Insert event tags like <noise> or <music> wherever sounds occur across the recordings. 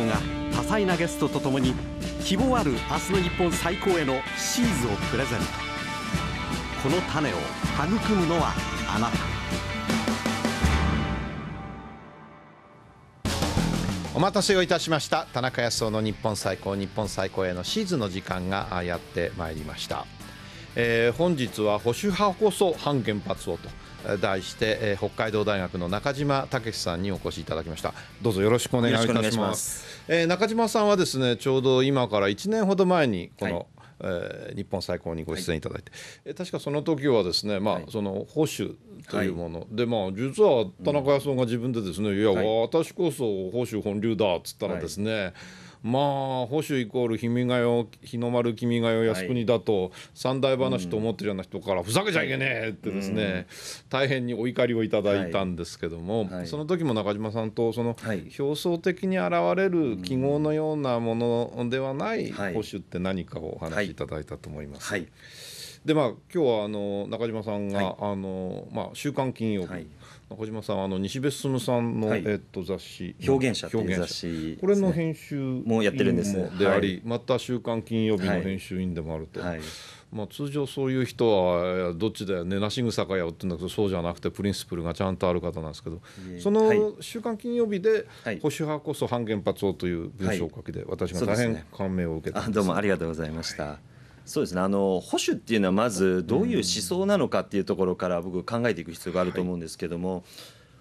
が多彩なゲストとともに希望ある明日の日本最高へのシーズをプレゼントこの種を育むのはあなたお待たせをいたしました田中康夫の日本最高日本最高へのシーズの時間がやってまいりました、えー、本日は保守派こそ反原発をと題して、えー、北海道大学の中島武さんにお越しいただきましたどうぞよろしくお願いいたしますえー、中島さんはですねちょうど今から1年ほど前にこの、はい、えー、日本最高にご出演いただいて、はい、確かその時はですね、まあ、はい、その保守というもの、はい、で、まあ、実は田中康夫が自分でですね、うん、いや、私こそ保守本流だっつったらですね、まあ保守イコール「君が代」「日の丸君が代」「靖国だと三大話と思ってるような人から「ふざけちゃいけねえ!」ってですね大変にお怒りをいただいたんですけどもその時も中島さんとその表層的に現れる記号のようなものではない保守って何かをお話しいただいたと思います。はいでまあ今日はあの中島さんが、はい、あのまあ週刊金曜日、はい、中島さんあの西別進さんの、はい、えっと雑誌表現者表現者、ね、これの編集もやってるんですであり、また週刊金曜日の編集員でもあると。まあ、通常そういう人はどっちだよねなし草かよって言うんだけどそうじゃなくてプリンシプルがちゃんとある方なんですけどその「週刊金曜日」で「保守派こそ反原発を」という文章を書きで私が大変感銘を受けて。どうもありがとうございました。そうですねあの保守っていうのはまずどういう思想なのかっていうところから僕考えていく必要があると思うんですけども、はい、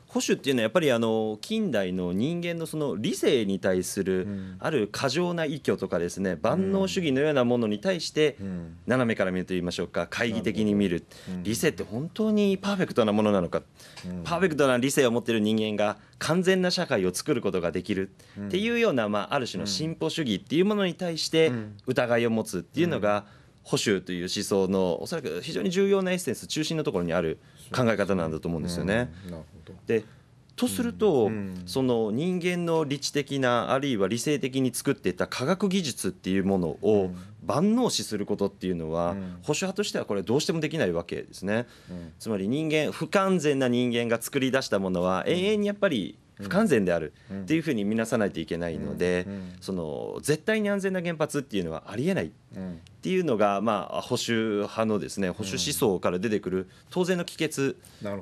保守っていうのはやっぱりあの近代の人間のその理性に対するある過剰な依拠とかですね万能主義のようなものに対して斜めから見ると言いましょうか懐疑的に見る理性って本当にパーフェクトなものなのかパーフェクトな理性を持ってる人間が完全な社会を作ることができるっていうようなまあある種の進歩主義っていうものに対して疑いを持つっていうのが、うん保守という思想のおそらく非常に重要なエッセンス中心のところにある考え方なんだと思うんですよね。うん、でとすると、うん、その人間の理知的なあるいは理性的に作っていた科学技術っていうものを万能視することっていうのは、うん、保守派としてはこれどうしてもできないわけですね、うん、つまり人間不完全な人間が作り出したものは永遠にやっぱり不完全であるっていうふうに見なさないといけないので、その絶対に安全な原発っていうのはありえないっていうのが、まあ、保守派のですね保守思想から出てくる当然の帰結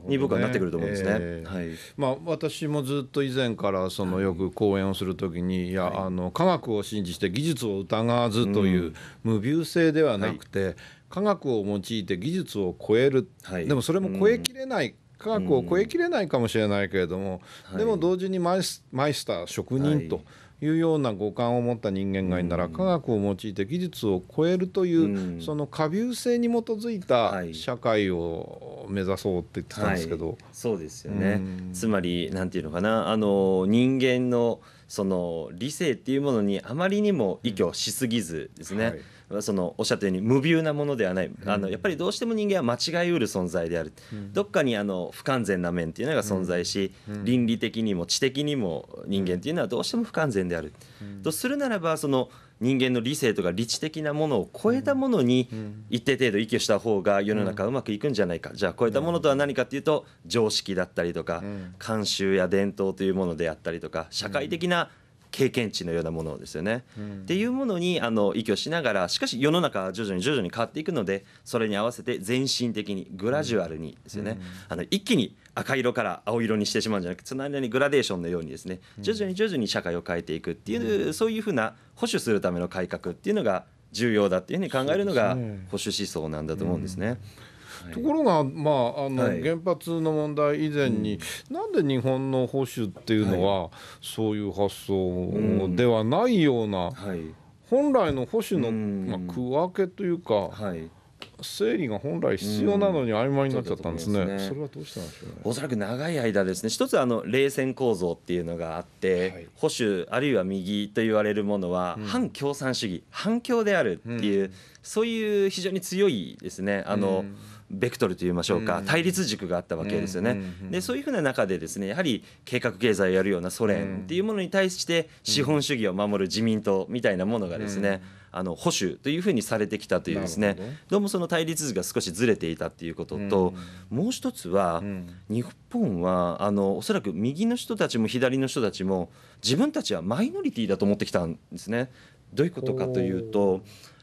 に僕はなってくると思うんですね、ねえー、はいまあ、私もずっと以前からそのよく講演をするときに、いや、やあの科学を信じて技術を疑わずという無謬性ではなくて、はい科学を用いて技術を超える、はい、でもそれも超えきれない科学を超えきれないかもしれないけれども、うん、でも同時にマイスマイスター職人と。いうような五感を持った人間がいなら、科学を用いて技術を超えるという、その可流性に基づいた社会を目指そうって言ってたんですけど、はいはい、そうですよね、つまりなんていうのかなあの人間のその理性っていうものにあまりにも依拠しすぎずですね、はいそのおっしゃったように無謬なものではない、あのやっぱりどうしても人間は間違いうる存在である、どっかにあの不完全な面っていうのが存在し、倫理的にも知的にも人間っていうのはどうしても不完全である、とするならばその人間の理性とか理知的なものを超えたものに一定程度依拠した方が世の中うまくいくんじゃないか、じゃあ超えたものとは何かっていうと常識だったりとか慣習や伝統というものであったりとか社会的な、うん経験値のようなものですよね。うん、っていうものにあの依拠しながらしかし世の中は徐々に徐々に変わっていくのでそれに合わせて全身的にグラジュアルにですよね、うん、あの一気に赤色から青色にしてしまうんじゃなくてその間にグラデーションのようにですね徐々に徐々に社会を変えていくっていう、うん、そういうふうな保守するための改革っていうのが重要だっていうふうに考えるのが保守思想なんだと思うんですね。うんところが、まあ、あの原発の問題以前に、なんで日本の保守っていうのは、そういう発想ではないような、本来の保守の、まあ、区分けというか。はい整理が本来必要なのに曖昧になっちゃったんですね。うん、そすねそれはどうしたんでしょうね。おそらく長い間ですね。一つあの冷戦構造っていうのがあって、はい、保守あるいは右と言われるものは、うん、反共産主義、反共であるっていう、うん、そういう非常に強いですね。あの。ベクトルといいましょうか、対立軸があったわけですよね。でそういうふうな中でですねやはり計画経済をやるようなソ連っていうものに対して資本主義を守る自民党みたいなものがですね、あの保守というふうにされてきたというですねどうもその対立図が少しずれていたということと、もう一つは、日本はあのおそらく右の人たちも左の人たちも自分たちはマイノリティだと思ってきたんですね。どういうことかというと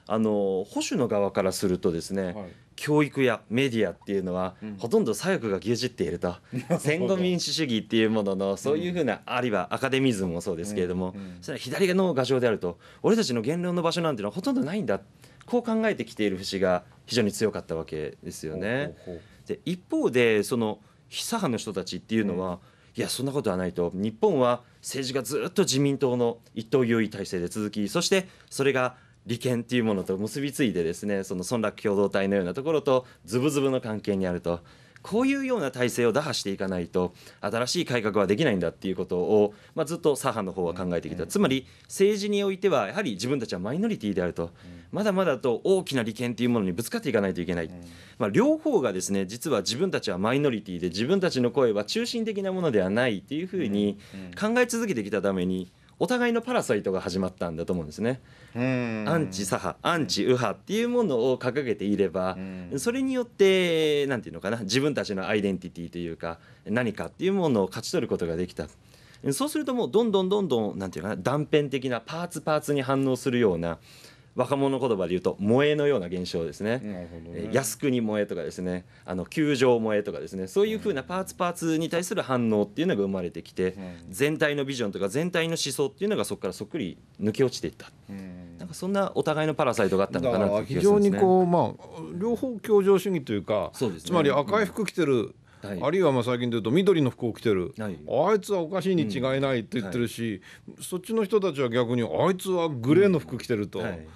あの保守の側からするとですね、はい教育やメディアっていうのは、ほとんど左翼が牛耳っていると戦 <laughs> 後民主主義っていうもののそういうふうな、あるいはアカデミズムもそうですけれども、それは左の画像であると俺たちの言論の場所なんてのはほとんどないんだこう考えてきている節が非常に強かったわけですよね。で一方でその左派の人たちっていうのは、いやそんなことはないと日本は政治がずっと自民党の一党優位体制で続きそしてそれが利権っていうものと結びついてですねその村落共同体のようなところとズブズブの関係にあるとこういうような体制を打破していかないと新しい改革はできないんだっていうことを、まあ、ずっと左派の方は考えてきたつまり政治においてはやはり自分たちはマイノリティであるとまだまだと大きな利権というものにぶつかっていかないといけない、まあ、両方がですね実は自分たちはマイノリティで自分たちの声は中心的なものではないというふうに考え続けてきたためにお互いのパラサイトが始まったんだと思うんですね。アンチ左派アンチ右派っていうものを掲げていればそれによって何て言うのかな自分たちのアイデンティティというか何かっていうものを勝ち取ることができた。そうするともうどんどんどんどん何て言うかな断片的なパーツパーツに反応するような若者言葉で言うと萌えのような現象ですねね、えー、靖国萌えとかですねあの球場萌えとかですねそういうふうなパーツパーツに対する反応っていうのが生まれてきて、全体のビジョンとか全体の思想っていうのがそこからそっくり抜け落ちていった。なんかそんなお互いのパラサイトがあったのかなと、ね、非常にこうまあ両方協情主義というか、ね、つまり赤い服着てる、うんはい、あるいはまあ最近でいうと緑の服を着てる、はい、あいつはおかしいに違いないって言ってるし、うんはい、そっちの人たちは逆にあいつはグレーの服着てると。うん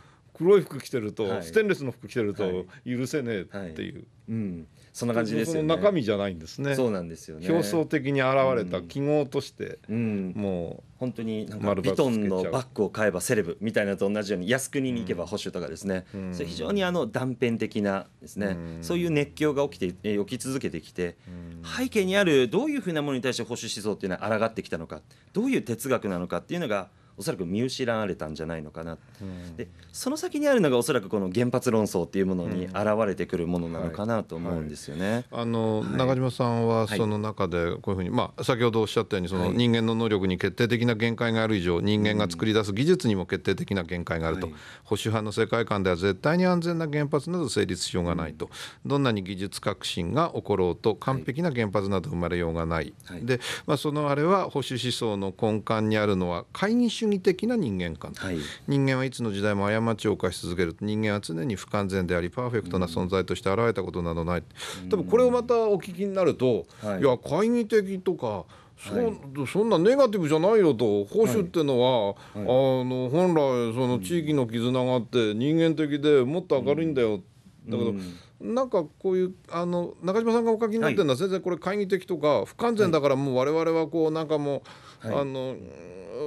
黒い服着てると、はい、ステンレスの服着てると許せねえっていう、うん、そんな感じですよね中身じゃないんですねそうなんですよね表層的に現れた記号として、うん、もう本当になんかビトンのバッグを買えばセレブみたいなと同じように靖国に行けば保守とかですね、うん、それ非常にあの断片的なですね、うん、そういう熱狂が起きて起き続けてきて、うん、背景にあるどういうふうなものに対して保守思想っていうのは抗ってきたのかどういう哲学なのかっていうのがおそらく見失われたんじゃないのかな、うん、でその先にあるのがおそらくこの原発論争っていうものに現れてくるものなのかなと思うんですよね。あの中島さんはその中でこういうふうに、まあ、先ほどおっしゃったようにその人間の能力に決定的な限界がある以上人間が作り出す技術にも決定的な限界があると、保守派の世界観では絶対に安全な原発など成立しようがないと、どんなに技術革新が起ころうと完璧な原発など生まれようがない、でまあ、そのあれは保守思想の根幹にあるのは会議主義義的な人間観、はい、人間はいつの時代も過ちを犯し続ける人間は常に不完全でありパーフェクトな存在として現れたことなどない、多分これをまたお聞きになると、はい、いや懐疑的とかそはい、そんなネガティブじゃないよと保守っていうのは、はいはい、あの本来その地域の絆があって人間的でもっと明るいんだよって、うんだけど、なんかこういうあの中島さんがお書きになってるのは、全然これ懐疑的とか不完全だからもう我々はこうなんかもう、あの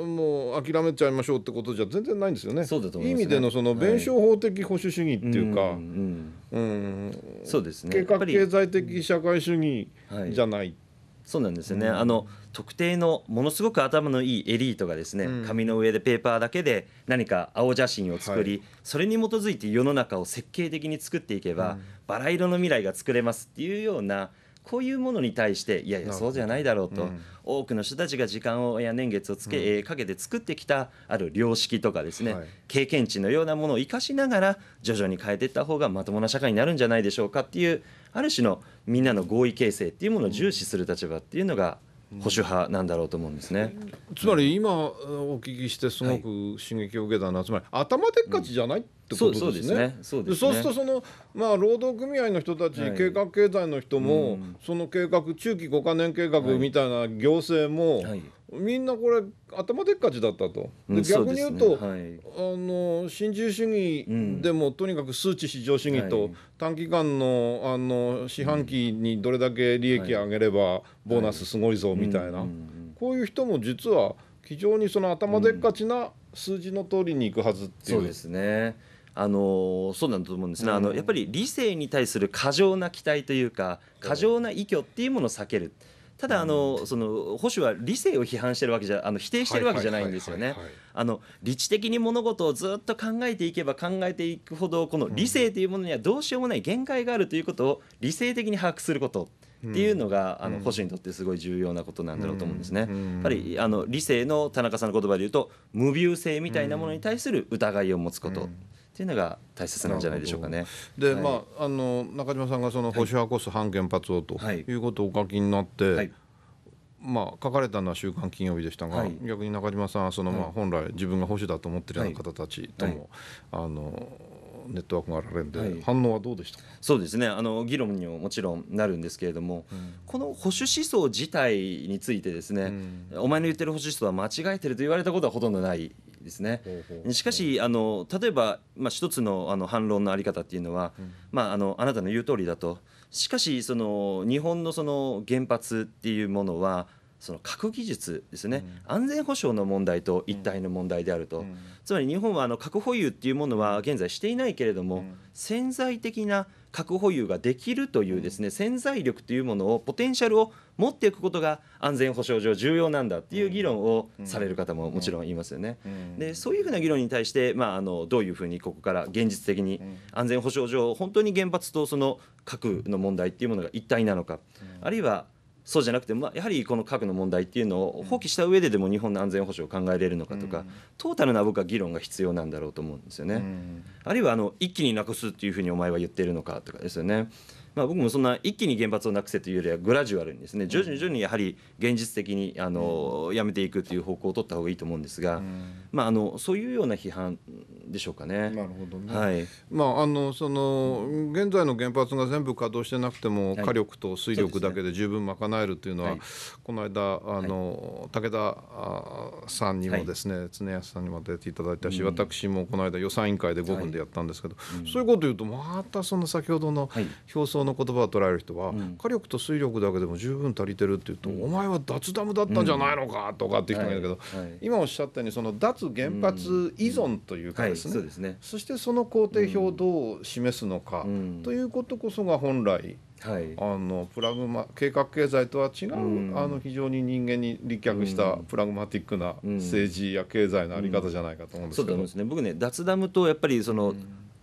もう諦めちゃいましょうってことじゃ全然ないんですよね。いい意味でのその弁証法的保守主義っていうか、うんそうですね。計画経済的社会主義じゃない。そうなんですよね、うん、あの特定のものすごく頭のいいエリートがですね、うん、紙の上でペーパーだけで何か青写真を作り、はい、それに基づいて世の中を設計的に作っていけば、うん、バラ色の未来が作れますっていうようなこういうものに対していやいやそうじゃないだろうと、多くの人たちが時間をや年月をつけ、うかけて作ってきたある良識とかですね、経験値のようなものを生かしながら徐々に変えていった方がまともな社会になるんじゃないでしょうかっていうある種のみんなの合意形成っていうものを重視する立場っていうのが保守派なんだろうと思うんですね、つまり今お聞きしてすごく刺激を受けたのは、い、つまり頭でっかちじゃない、うんですね。そうするとそのまあ労働組合の人たち、計画経済の人も、その計画中期5か年計画みたいな行政も、みんなこれ頭でっかちだったと、うん、逆に言うと、ねはい、あの新自由主義でも、うん、とにかく数値至上主義と、はい、短期間のあの四半期にどれだけ利益上げれば、はい、ボーナスすごいぞみたいな、こういう人も実は非常にその頭でっかちな数字の通りにいくはずっていう。そうですねあのそうなんだと思うんですね、うん、あのやっぱり理性に対する過剰な期待というか過剰な依拠っていうものを避ける。ただあの、その保守は理性を批判してるわけじゃあの否定してるわけじゃないんですよね。あの理知的に物事をずっと考えていけば考えていくほどこの理性というものにはどうしようもない限界があるということを理性的に把握すること。っていうのが、あの保守にとってすごい重要なことなんだろうと思うんですね。やっぱりあの理性の田中さんの言葉で言うと無謬性みたいなものに対する疑いを持つこと。っていうのが大切なんじゃないでしょうかね。で、はい、まああの中島さんがその保守派こそ反原発をということをお書きになって。はいまあ、書かれたのは「週刊金曜日」でしたが、逆に中島さんはその、まあ、本来自分が保守だと思ってるような方たちとも、あのネットワークがあられるんで、はい、反応はどうでしたそうですねあの議論にももちろんなるんですけれども、うん、この保守思想自体についてですね、うん、お前の言ってる保守思想は間違えてると言われたことはほとんどないですね。しかしあの例えば、まあ、一つのあの反論のあり方っていうのは、うん、まあ、あのあなたの言う通りだとしかしその日本のその原発っていうものはその核技術ですね、うん、安全保障の問題と一体の問題であると、うん、つまり日本はあの核保有っていうものは現在していないけれども、うん、潜在的な核保有ができるというですね、潜在力というものをポテンシャルを持っていくことが安全保障上重要なんだっていう議論をされる方ももちろんいますよね。でそういうふうな議論に対して、まあ、あのどういうふうにここから現実的に安全保障上本当に原発とその核の問題っていうものが一体なのか、あるいはそうじゃなくて、まあ、やはりこの核の問題っていうのを放棄した上ででも日本の安全保障を考えれるのかとか、うん、トータルな僕は議論が必要なんだろうと思うんですよね。うん、あるいはあの一気になくすっていうふうにお前は言ってるのかとかですよね。まあ、僕もそんな一気に原発をなくせというよりはグラジュアルにですね徐々に徐々にやはり現実的にあのやめていくという方向を取った方がいいと思うんですが、まあ、あのそういうような批判でしょうかね。なるほどね、はいまあ、あのその現在の原発が全部稼働してなくても火力と水力だけで十分賄えるというのは、はいねこの間あの、武田さんにもですね、常安さんにも出ていただいたし、うん、私もこの間予算委員会で5分でやったんですけど、そういうこと言うとまたその先ほどの表層用の言葉を捉える人は、うん、火力と水力だけでも十分足りてるっていうと、うん、お前は脱ダムだったんじゃないのかとかって人がいるけど、はいはい、今おっしゃったようにその脱原発依存というかですねはいそすね、そしてその工程表をどう示すのか、ということこそが本来はい、あのプラグマ計画経済とは違う、うん、あの非常に人間に立脚したプラグマティックな政治や経済の在り方じゃないかと思うんですけど、ですね僕ね脱ダムとやっぱりその、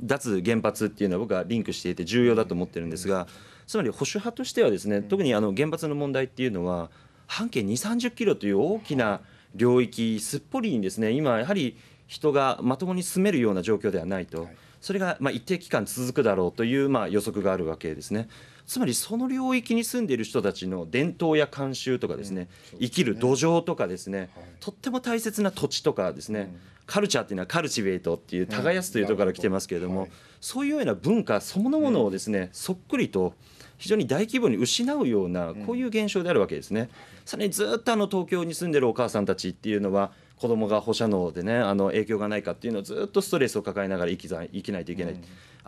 脱原発っていうのは僕はリンクしていて重要だと思ってるんですがつまり保守派としてはですね特にあの原発の問題っていうのは半径2 3 0キロという大きな領域すっぽりにですね今やはり人がまともに住めるような状況ではないと、それがま一定期間続くだろうというま予測があるわけですね。つまりその領域に住んでいる人たちの伝統や慣習とかですね、うんね、生きる土壌とかですね、はい、とっても大切な土地とかですね、うん、カルチャーっていうのはカルチベートっていう耕すというところから来てますけれども、うんどはい、そういうような文化そのものをですね、そっくりと非常に大規模に失うようなこういう現象であるわけですね。さらにずっとあの東京に住んでるお母さんたちっていうのは子供が放射能でねあの影響がないかっていうのをずっとストレスを抱えながら生き生きないといけない、うん、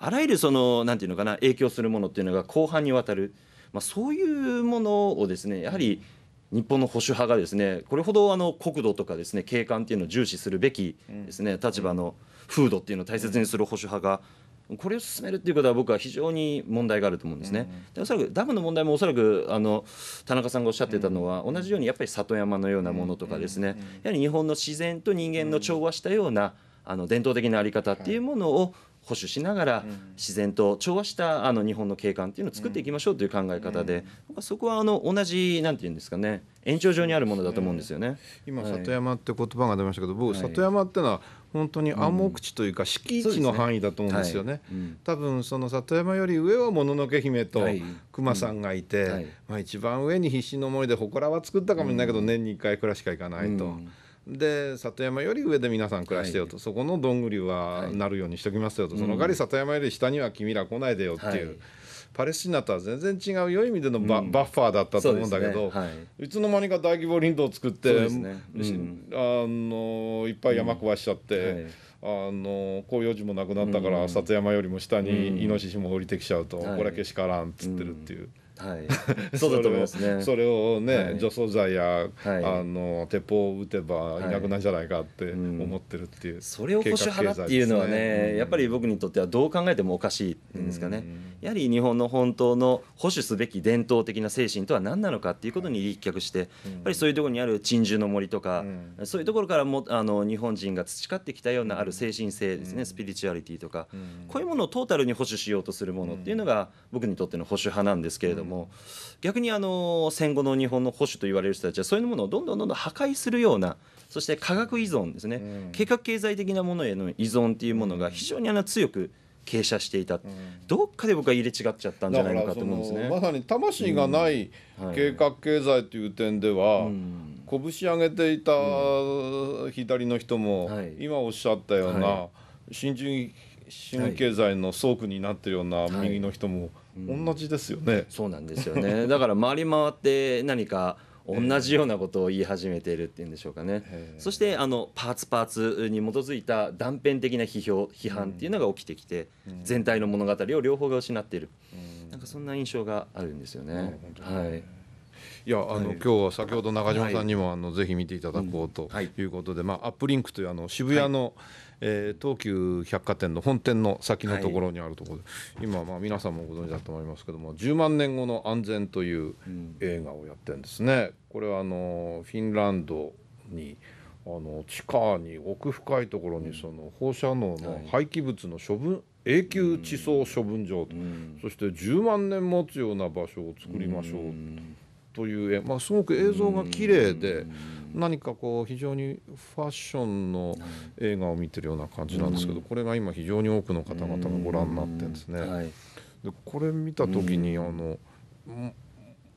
あらゆるその何て言うのかな影響するものっていうのが後半にわたる、まあ、そういうものをですねやはり日本の保守派がですねこれほどあの国土とかですね景観っていうのを重視するべきですね、立場の風土っていうのを大切にする保守派がこれを進めるっていうことは僕は非常に問題があると思うんですね。でおそらくダムの問題もおそらくあの田中さんがおっしゃってたのは同じようにやっぱり里山のようなものとかですねやはり日本の自然と人間の調和したようなあの伝統的な在り方っていうものを保守しながら自然と調和したあの日本の景観っていうのを作っていきましょうという考え方で、そこはあの同じなんて言うんですかね延長上にあるものだと思うんですよね。今里山って言葉が出ましたけど、僕里山ってのは本当に暗黙地というか敷地の範囲だと思うんですよね。多分その里山より上はもののけ姫と熊さんがいて、まあ一番上に必死の思いで祠は作ったかもしれないけど、年に1回くらいしか行かないと。で里山より上で皆さん暮らしてよと、はい、そこのどんぐりはなるようにしときますよと、はい、その代わり里山より下には君ら来ないでよっていう、パレスチナとは全然違う良い意味でのバうん、バッファーだったと思うんだけど、ねはい、いつの間にか大規模林道を作って、ねうん、あのいっぱい山壊しちゃって。あの広葉樹もなくなったから、里山よりも下にイノシシも降りてきちゃうと、これけしからんっつってるっていう。はい、<laughs> そうだと思いますねそれをね、除草剤や、はい、あの鉄砲を撃てばいなくなるんじゃないかって思ってるっていう、それを保守派だっていうのはね、うん、やっぱり僕にとってはどう考えてもおかしいんですかね、うん、やはり日本の本当の保守すべき伝統的な精神とは何なのかっていうことに立脚して、やっぱりそういうところにある珍獣の森とか、そういうところからもあの日本人が培ってきたようなある精神性ですね、スピリチュアリティとか、こういうものをトータルに保守しようとするものっていうのが僕にとっての保守派なんですけれども、も逆にあの戦後の日本の保守と言われる人たちはそういうものをどんどんどんどん破壊するようなそして科学依存ですね、うん、計画経済的なものへの依存っていうものが非常にあの強く傾斜していた、うん、どっかで僕は入れ違っちゃったんじゃないのかと思うんですね。まさに魂がない計画経済という点では、うんはい、拳上げていた左の人も、はい、今おっしゃったような、はい、新人新経済の倉庫になってるような右の人も、同じですよね。そうなんですよね。<laughs> だから回り回って何か同じようなことを言い始めているっていうんでしょうかね、えー、そしてあのパーツパーツに基づいた断片的な批評批判っていうのが起きてきて、全体の物語を両方が失っている、うん、なんかそんな印象があるんですよね。はいいやあの、はい、今日は先ほど中島さんにも、はい、あのぜひ見ていただこうということで、はい、まあ、アップリンクというあの渋谷の、えー、東急百貨店の本店の先のところにあるところで、はい、今まあ皆さんもご存知だと思いますけども「10万年後の安全」という映画をやってるんですね。これはあのフィンランドにあの地下に奥深いところにその放射能の廃棄物の処分、永久地層処分場と、そして10万年持つような場所を作りましょうという、まあ、すごく映像が綺麗で。何かこう非常にファッションの映画を見てるような感じなんですけど、これが今非常に多くの方々がご覧になってるんですね。はい、でこれ見た時にあのん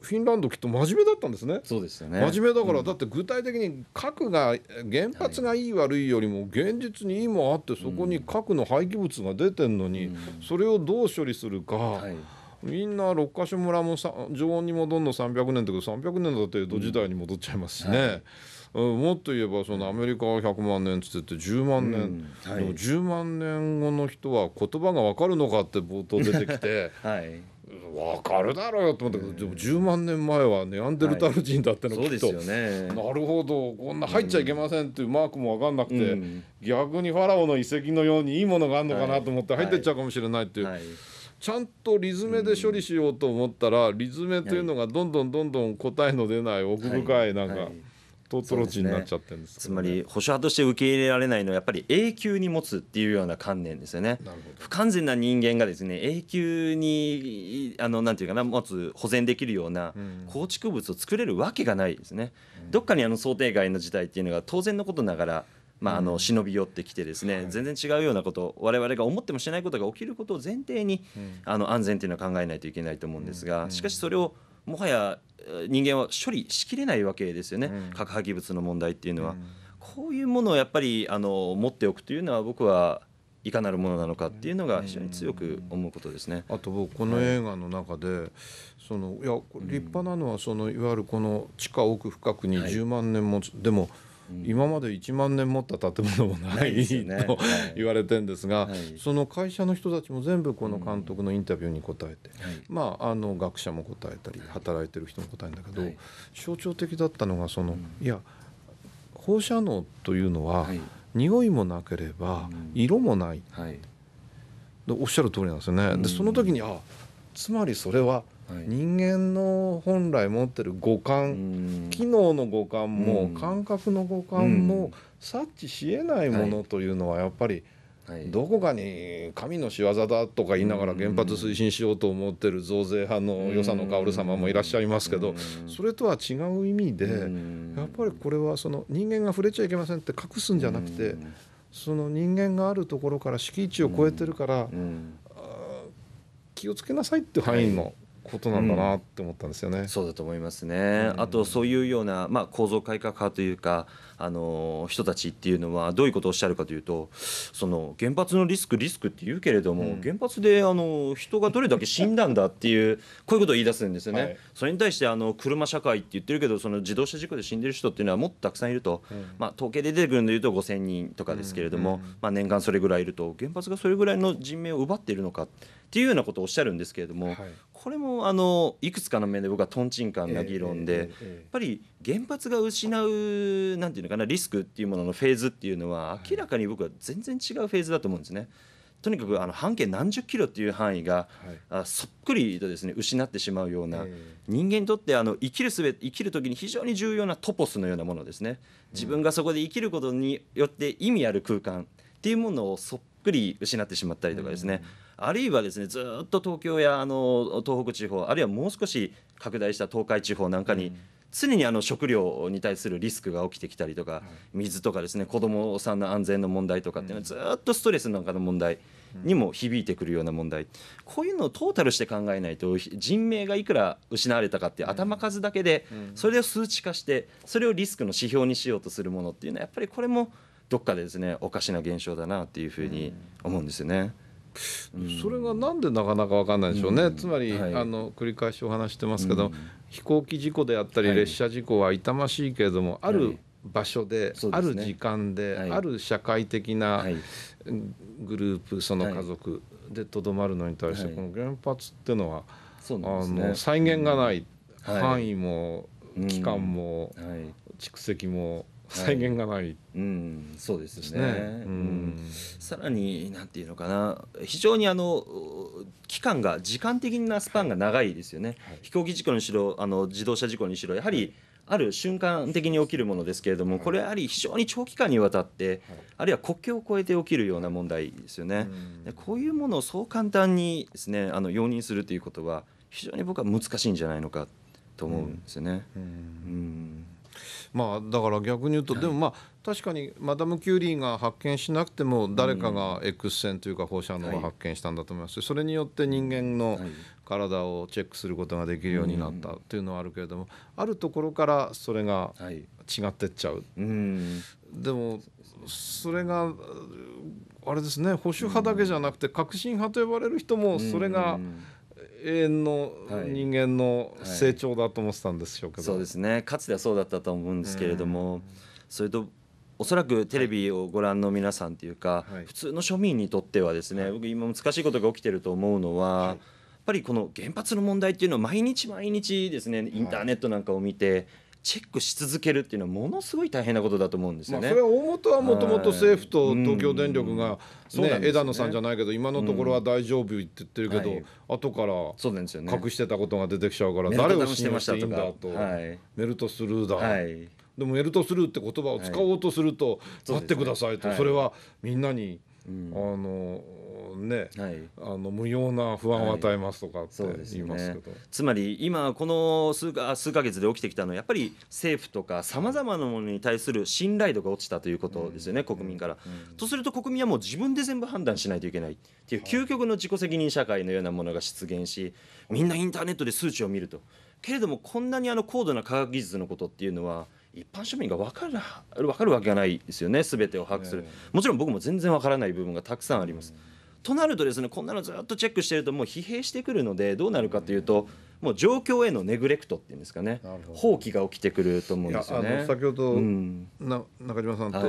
フィンランドきっと真面目だったんですね。そうですよね。真面目だから、だって具体的に核が原発がいい悪いよりも現実にいいもあってそこに核の廃棄物が出てるのに、それをどう処理するか。はいみんな六ヶ所村も常温に戻るの300年だけど300年だって江戸時代に戻っちゃいますしね。はいもっと言えばそのアメリカは100万年っつって10万年、うんはい、10万年後の人は言葉が分かるのかって冒頭出てきて、<laughs> はい、分かるだろうよと思ったけど、でも10万年前はネアンデルタール人だってのきっと、はい、ね、なるほどこんな入っちゃいけませんっていうマークも分かんなくて、うん、逆にファラオの遺跡のようにいいものがあるのかなと思って入ってっちゃうかもしれないっていう。はいはいちゃんとリズメで処理しようと思ったら、リズメというのがどんどんどんどん答えの出ない奥深いなんか。トトロチになっちゃってるんです、ねですね、つまり保守派として受け入れられないのはやっぱり永久に持つっていうような観念ですよね不完全な人間がですね永久にあのなんていうかな持つ保全できるような構築物を作れるわけがないですね、うん、どっかにあの想定外の事態っていうのが当然のことながらまあ、あの忍び寄ってきてですね、全然違うようなこと我々が思ってもしないことが起きることを前提に、あの安全というのは考えないといけないと思うんですが、しかしそれをもはや人間は処理しきれないわけですよね、核廃棄物の問題っていうのは。こういうものをやっぱりあの持っておくというのは僕はいかなるものなのかっていうのが非常に強く思うことですね。あと僕この映画の中で、はい、そのいや立派なのはそのいわゆるこの地下奥深くに10万年も、はい、でも今まで1万年持った建物もない、ね、と言われてんですが、はい、その会社の人たちも全部この監督のインタビューに答えて、まああの学者も答えたり働いてる人も答えるんだけど、はい、象徴的だったのがその、いや放射能というのは、はい、匂いもなければ色もない、はい、おっしゃる通りなんですよね。でその時にあつまりそれは人間の本来持ってる五感機能の五感も感覚の五感も察知しえないものというのはやっぱりどこかに神の仕業だとか言いながら原発推進しようと思ってる増税派の与謝野薫様もいらっしゃいますけどそれとは違う意味でやっぱりこれはその人間が触れちゃいけませんって隠すんじゃなくてその人間があるところから敷地を超えてるから気をつけなさいって範囲のことなんだなって思ったんですよね。うん、そうだと思いますね、あとそういうような、まあ、構造改革派というかあの人たちっていうのはどういうことをおっしゃるかというとその原発のリスクリスクって言うけれども、うん、原発であの人がどれだけ死んだんだっていうこういうことを言い出すんですよね。はい、それに対してあの車社会って言ってるけどその自動車事故で死んでる人っていうのはもっとたくさんいると、まあ、統計で出てくるんでいうと5,000人とかですけれども、まあ、年間それぐらいいると原発がそれぐらいの人命を奪っているのか。っていうようなことをおっしゃるんですけれども、はい、これもあのいくつかの面で僕はとんちんカンな議論で、えーえーえー、やっぱり原発が失うなんていうのかなリスクっていうもののフェーズっていうのは明らかに僕は全然違うフェーズだと思うんですね。とにかくあの半径何十キロっていう範囲が、はい、あそっくりとですね失ってしまうような、えー、人間にとってあの生きるすべ生きる時に非常に重要なトポスのようなものですね自分がそこで生きることによって意味ある空間っていうものをそっくり失ってしまったりとかですね、うんあるいはですねずっと東京やあの東北地方あるいはもう少し拡大した東海地方なんかに、うん常にあの食料に対するリスクが起きてきたりとか、水とかですね子どもさんの安全の問題とかっていうのはずっとストレスなんかの問題にも響いてくるような問題こういうのをトータルして考えないと人命がいくら失われたかって頭数だけでそれを数値化してそれをリスクの指標にしようとするものっていうのはやっぱりこれもどっかでですねおかしな現象だなっていうふうに思うんですよね。それがなんでなかなか分かんないでしょうね、うん、つまり、はい、あの繰り返しお話してますけど、うん、飛行機事故であったり列車事故は痛ましいけれども、ある場所ででね、ある時間で、ある社会的なグループその家族でとどまるのに対して、この原発っていうのは、あの再現がない、範囲も期間も、蓄積も。再現がない、はい、うんそうですね、ね、うん、さらになんていうのかな非常にあの期間が時間的なスパンが長いですよね、はい、飛行機事故にしろあの自動車事故にしろやはり、ある瞬間的に起きるものですけれども、これやはり非常に長期間にわたって、あるいは国境を越えて起きるような問題ですよね。こういうものをそう簡単にですねあの容認するということは非常に僕は難しいんじゃないのかと思うんですよね。うんまあ、だから逆に言うと、はい、でもまあ確かにマダム・キューリーが発見しなくても誰かが X 線というか放射能を発見したんだと思います、はい、それによって人間の体をチェックすることができるようになったというのはあるけれどもあるところからそれが違ってっちゃう。でもそれがあれですね保守派だけじゃなくて革新派と呼ばれる人もそれが、う永遠の人間の成長だと思ってたんでしょうけど、はいはい、そうですねかつてはそうだったと思うんですけれども、それとおそらくテレビをご覧の皆さんというか、はい、普通の庶民にとってはですね、僕今難しいことが起きてると思うのは、やっぱりこの原発の問題っていうのは毎日毎日ですねインターネットなんかを見て、チェックし続けるっていうのはものすごい大変なことだと思うんですよね。まあ、それは大元はもともと政府と東京電力が、ねね、枝野さんじゃないけど今のところは大丈夫って言ってるけど、うんはい、後から隠してたことが出てきちゃうから誰を信用していいんだと、はい、メルトスルーだ。はいでもメルトスルーって言葉を使おうとすると、はい、待ってくださいと、それはみんなにあのね、はい、あの無用な不安を与えますとかって言いますけど、はいすね、つまり今この数か数ヶ月で起きてきたのはやっぱり政府とかさまざまなものに対する信頼度が落ちたということですよね、うん、国民から、うん、とすると国民はもう自分で全部判断しないといけないっていう究極の自己責任社会のようなものが出現しみんなインターネットで数値を見るとけれどもこんなにあの高度な科学技術のことっていうのは一般庶民が分から分かるわけがないですよね全てを把握する、もちろん僕も全然分からない部分がたくさんあります。となるとですねこんなのずっとチェックしてるともう疲弊してくるのでどうなるかというと、もう状況へのネグレクトっていうんですかね放棄が起きてくると思うんですよね。先ほど、うん、な中島さんと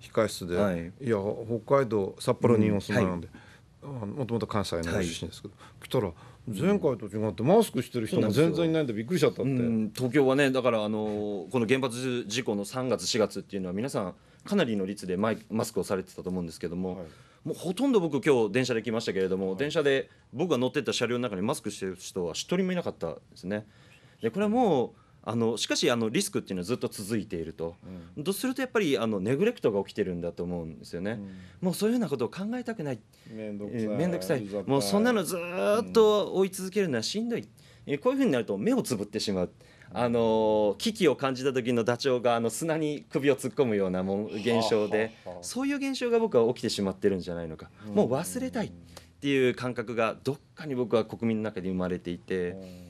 控室で、はい、いや北海道札幌にお住まいなんで、うんはい、もともと関西の出身ですけど、はい、来たら前回と違ってマスクしてる人も全然いないんでびっくりしちゃったって、うん、東京はねだからあのこの原発事故の3月4月っていうのは皆さんかなりの率でマイマスクをされてたと思うんですけども、はい、もうほとんど僕今日電車で来ましたけれども、はい、電車で僕が乗ってた車両の中にマスクしてる人は一人もいなかったですね。でこれはもうあのしかしあのリスクっていうのはずっと続いていると、うん、するとやっぱりあのネグレクトが起きてるんだと思うんですよね、うん、もうそういうようなことを考えたくない面倒くさい,、えー、くさいもうそんなのずっと追い続けるのはしんどい、うん、こういうふうになると目をつぶってしまう。あの危機を感じた時のダチョウがあの砂に首を突っ込むようなもん現象でそういう現象が僕は起きてしまってるんじゃないのかもう忘れたいっていう感覚がどっかに僕は国民の中で生まれていて。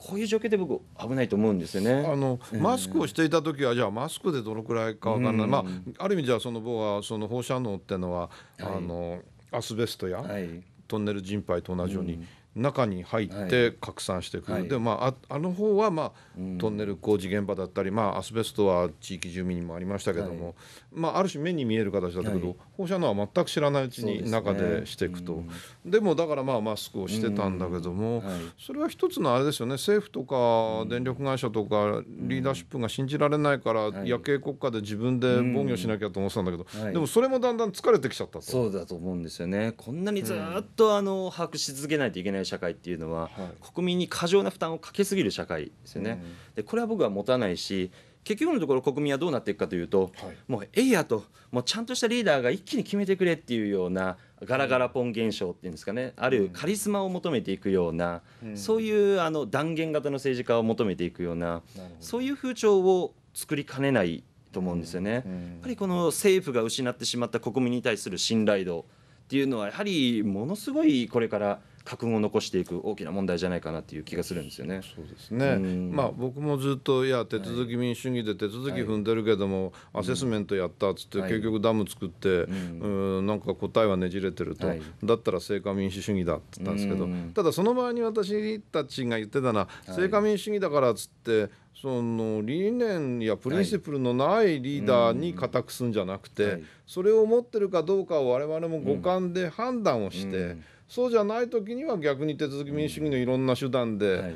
こういう状況で僕危ないと思うんですよね。あのマスクをしていた時はじゃあマスクでどのくらいかわからない、うん、まあある意味じゃあその僕はその放射能ってのは、はい、あのアスベストや、はい、トンネル人肺と同じように、中に入って拡散してくる、はい、でまああの方は、まあ、うトンネル工事現場だったり、まあ、アスベストは地域住民にもありましたけども、はい、まあ、ある種目に見える形だったけど、はい、放射能は全く知らないうちに中でしていくとで、ねうん、でもだからまあマスクをしてたんだけども、うん、それは一つのあれですよね政府とか電力会社とかリーダーシップが信じられないから、夜景国家で自分で防御しなきゃと思ってたんだけど、でもそれもだんだん疲れてきちゃったと。そうだと思うんですよねこんなにずっと、あの把握し続けないといけないない社会っていうのは、はい、国民に過剰な負担をかけすぎる社会ですよね。でこれは僕は持たないし結局のところ国民はどうなっていくかというと、はい、もうえいやともうちゃんとしたリーダーが一気に決めてくれっていうようなガラガラポン現象っていうんですかねあるカリスマを求めていくような、うん、そういうあの断言型の政治家を求めていくようなそういう風潮を作りかねないと思うんですよね。うんうん、やっぱりこの政府が失ってしまった国民に対する信頼度っていうのはやはりものすごいこれから覚悟を残していく大きな問題じゃないかなっていう気がするんですよね。そうですね。まあ僕もずっといや手続き民主主義で手続き踏んでるけども、はい、アセスメントやったっつって、はい、結局ダム作って、うん、うんなんか答えはねじれてると、はい、だったら成果民主主義だっ言ったんですけど、ただその場合に私たちが言ってたのは成果民主主義だからっつってその理念やプリンシプルのないリーダーに固くすんじゃなくて、それを持ってるかどうかを我々も五感で判断をして。うんうんそうじゃない時には逆に手続き民主主義のいろんな手段で、はい、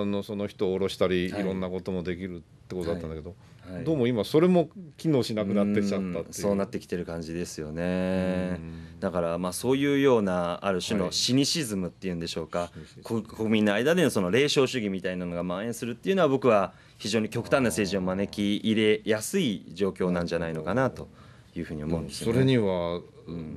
あのその人を下ろしたり、い、ろんなこともできるってことだったんだけど、はい、どうも今それも機能しなくなってきちゃったそうなってきてる感じですよねだからまあそういうようなある種のシニシズムっていうんでしょうか、国民の間でのその霊障主義みたいなのが蔓延するっていうのは僕は非常に極端な政治を招き入れやすい状況なんじゃないのかなと。いうふうに思うんですよ、ね、それには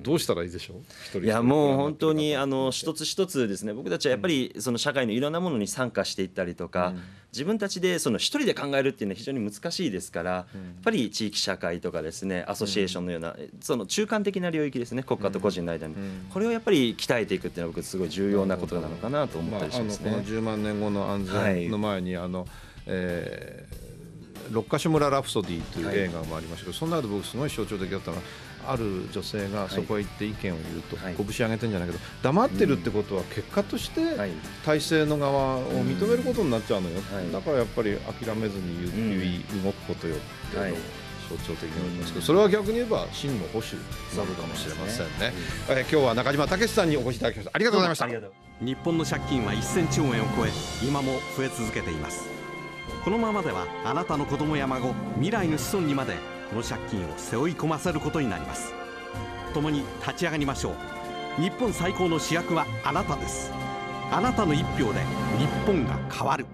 どうしたらいいでしょう、うん、いやもう本当にあの一つ一つですね僕たちはやっぱりその社会のいろんなものに参加していったりとか、自分たちでその一人で考えるっていうのは非常に難しいですから、やっぱり地域社会とかですねアソシエーションのような、その中間的な領域ですね国家と個人の間に、これをやっぱり鍛えていくっていうのは僕すごい重要なことなのかなと思ったりしますね。まあ、あのこの1万年後の安全の前に、はい、あのえー六ヶ所村ラプソディという映画もありましたけど、はい、その中で僕すごい象徴的だったのはある女性がそこへ行って意見を言うと、はい、拳上げてんじゃないけど黙ってるってことは結果として体制の側を認めることになっちゃうのよ、はい、だからやっぱり諦めずに言う、動くことよっていうのを。象徴的に思いますけど、それは逆に言えば真の保守なのかもしれませんね。うん、えー、今日は中島武さんにお越しいただきました。ありがとうございました。日本の借金は1000兆円を超え、今も増え続けています。このままではあなたの子供や孫未来の子孫にまでこの借金を背負い込ませることになります共に立ち上がりましょう日本最高の主役はあなたですあなたの一票で日本が変わる